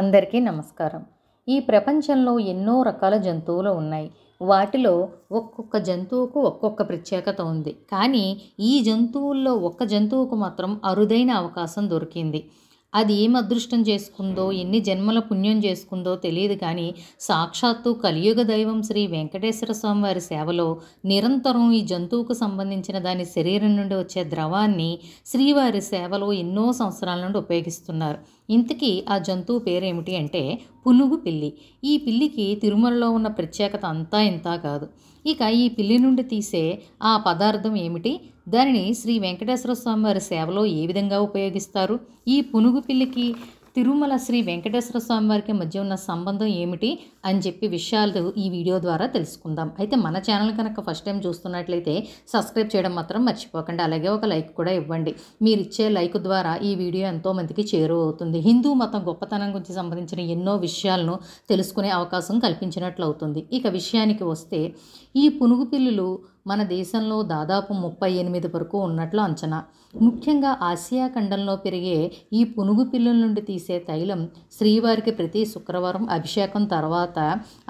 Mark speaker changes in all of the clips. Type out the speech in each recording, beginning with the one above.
Speaker 1: అందరికీ నమస్కారం ఈ ప్రపంచంలో ఎన్నో రకాల జంతువులు ఉన్నాయి వాటిలో ఒక్కొక్క జంతువుకు ఒక్కొక్క ప్రత్యేకత ఉంది కానీ ఈ జంతువుల్లో ఒక్క జంతువుకు మాత్రం అరుదైన అవకాశం దొరికింది అది ఏం అదృష్టం చేసుకుందో ఎన్ని జన్మల పుణ్యం చేసుకుందో తెలియదు కానీ సాక్షాత్తు కలియుగ దైవం శ్రీ వెంకటేశ్వర స్వామి వారి సేవలో నిరంతరం ఈ జంతువుకు సంబంధించిన దాని శరీరం నుండి వచ్చే ద్రవాన్ని శ్రీవారి సేవలో ఎన్నో సంవత్సరాల నుండి ఉపయోగిస్తున్నారు ఇంతకీ ఆ జంతువు పేరేమిటి అంటే పునుగు పిల్లి ఈ పిల్లికి తిరుమలలో ఉన్న ప్రత్యేకత అంతా ఇంతా కాదు ఇక ఈ పిల్లి నుండి తీసే ఆ పదార్థం ఏమిటి దానిని శ్రీ వెంకటేశ్వర స్వామి వారి సేవలో ఏ విధంగా ఉపయోగిస్తారు ఈ పునుగు పిల్లికి తిరుమల శ్రీ వెంకటేశ్వర స్వామి వారికి మధ్య ఉన్న సంబంధం ఏమిటి అని చెప్పి విషయాలు ఈ వీడియో ద్వారా తెలుసుకుందాం అయితే మన ఛానల్ కనుక ఫస్ట్ టైం చూస్తున్నట్లయితే సబ్స్క్రైబ్ చేయడం మాత్రం మర్చిపోకండి అలాగే ఒక లైక్ కూడా ఇవ్వండి మీరు ఇచ్చే లైక్ ద్వారా ఈ వీడియో ఎంతోమందికి చేరువవుతుంది హిందూ మతం గొప్పతనం గురించి సంబంధించిన ఎన్నో విషయాలను తెలుసుకునే అవకాశం కల్పించినట్లు అవుతుంది ఇక విషయానికి వస్తే ఈ పునుగు పిల్లులు మన దేశంలో దాదాపు ముప్పై ఎనిమిది వరకు ఉన్నట్లు అంచనా ముఖ్యంగా ఆసియా ఖండంలో పెరిగే ఈ పునుగు పిల్లల నుండి తీసే తైలం శ్రీవారికి ప్రతి శుక్రవారం అభిషేకం తర్వాత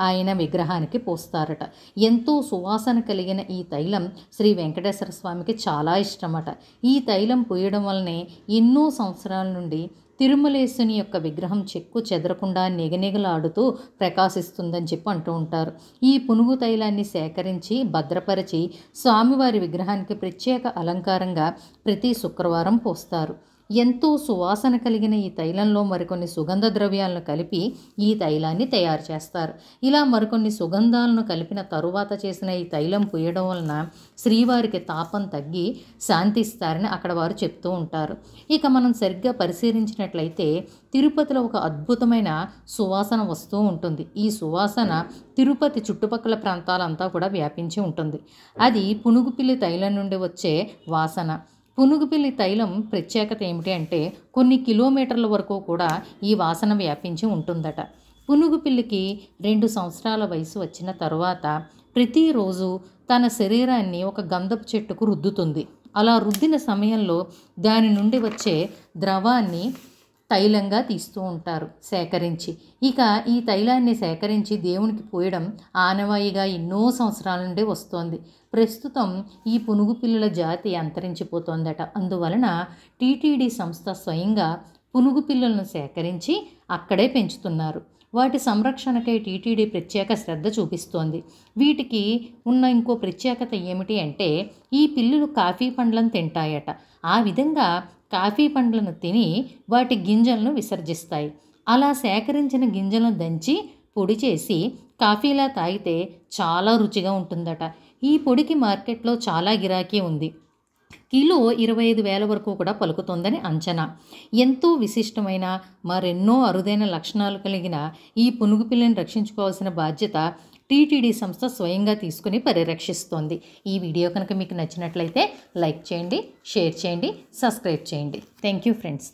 Speaker 1: ఆయన విగ్రహానికి పోస్తారట ఎంతో సువాసన కలిగిన ఈ తైలం శ్రీ వెంకటేశ్వర స్వామికి చాలా ఇష్టమట ఈ తైలం పోయడం వల్లనే ఎన్నో సంవత్సరాల నుండి తిరుమలేశుని యొక్క విగ్రహం చెక్కు చెదరకుండా నిగనిగలాడుతూ ప్రకాశిస్తుందని చెప్పి అంటూ ఉంటారు ఈ పునుగు తైలాన్ని సేకరించి భద్రపరిచి స్వామివారి విగ్రహానికి ప్రత్యేక అలంకారంగా ప్రతి శుక్రవారం పోస్తారు ఎంతో సువాసన కలిగిన ఈ తైలంలో మరికొన్ని సుగంధ ద్రవ్యాలను కలిపి ఈ తైలాన్ని తయారు చేస్తారు ఇలా మరికొన్ని సుగంధాలను కలిపిన తరువాత చేసిన ఈ తైలం పూయడం వలన శ్రీవారికి తాపం తగ్గి శాంతిస్తారని అక్కడ వారు చెప్తూ ఉంటారు ఇక మనం సరిగ్గా పరిశీలించినట్లయితే తిరుపతిలో ఒక అద్భుతమైన సువాసన వస్తూ ఉంటుంది ఈ సువాసన తిరుపతి చుట్టుపక్కల ప్రాంతాలంతా కూడా వ్యాపించి ఉంటుంది అది పునుగుపిల్లి తైలం నుండి వచ్చే వాసన పునుగుపిల్లి తైలం ప్రత్యేకత ఏమిటి అంటే కొన్ని కిలోమీటర్ల వరకు కూడా ఈ వాసన వ్యాపించి ఉంటుందట పునుగుపిల్లికి రెండు సంవత్సరాల వయసు వచ్చిన తర్వాత ప్రతిరోజు తన శరీరాన్ని ఒక గంధపు చెట్టుకు రుద్దుతుంది అలా రుద్దిన సమయంలో దాని నుండి వచ్చే ద్రవాన్ని తైలంగా తీస్తూ ఉంటారు సేకరించి ఇక ఈ తైలాన్ని సేకరించి దేవునికి పోయడం ఆనవాయిగా ఎన్నో సంవత్సరాల నుండి వస్తోంది ప్రస్తుతం ఈ పునుగు పిల్లల జాతి అంతరించిపోతోందట అందువలన టీటీడీ సంస్థ స్వయంగా పునుగు పిల్లలను సేకరించి అక్కడే పెంచుతున్నారు వాటి సంరక్షణకై టీటీడీ ప్రత్యేక శ్రద్ధ చూపిస్తోంది వీటికి ఉన్న ఇంకో ప్రత్యేకత ఏమిటి అంటే ఈ పిల్లులు కాఫీ పండ్లను తింటాయట ఆ విధంగా కాఫీ పండ్లను తిని వాటి గింజలను విసర్జిస్తాయి అలా సేకరించిన గింజలను దంచి పొడి చేసి కాఫీలా తాగితే చాలా రుచిగా ఉంటుందట ఈ పొడికి మార్కెట్లో చాలా గిరాకీ ఉంది కిలో ఇరవై ఐదు వేల వరకు కూడా పలుకుతుందని అంచనా ఎంతో విశిష్టమైన మరెన్నో అరుదైన లక్షణాలు కలిగిన ఈ పునుగు పిల్లని రక్షించుకోవాల్సిన బాధ్యత టీటీడీ సంస్థ స్వయంగా తీసుకుని పరిరక్షిస్తోంది ఈ వీడియో కనుక మీకు నచ్చినట్లయితే లైక్ చేయండి షేర్ చేయండి సబ్స్క్రైబ్ చేయండి థ్యాంక్ యూ ఫ్రెండ్స్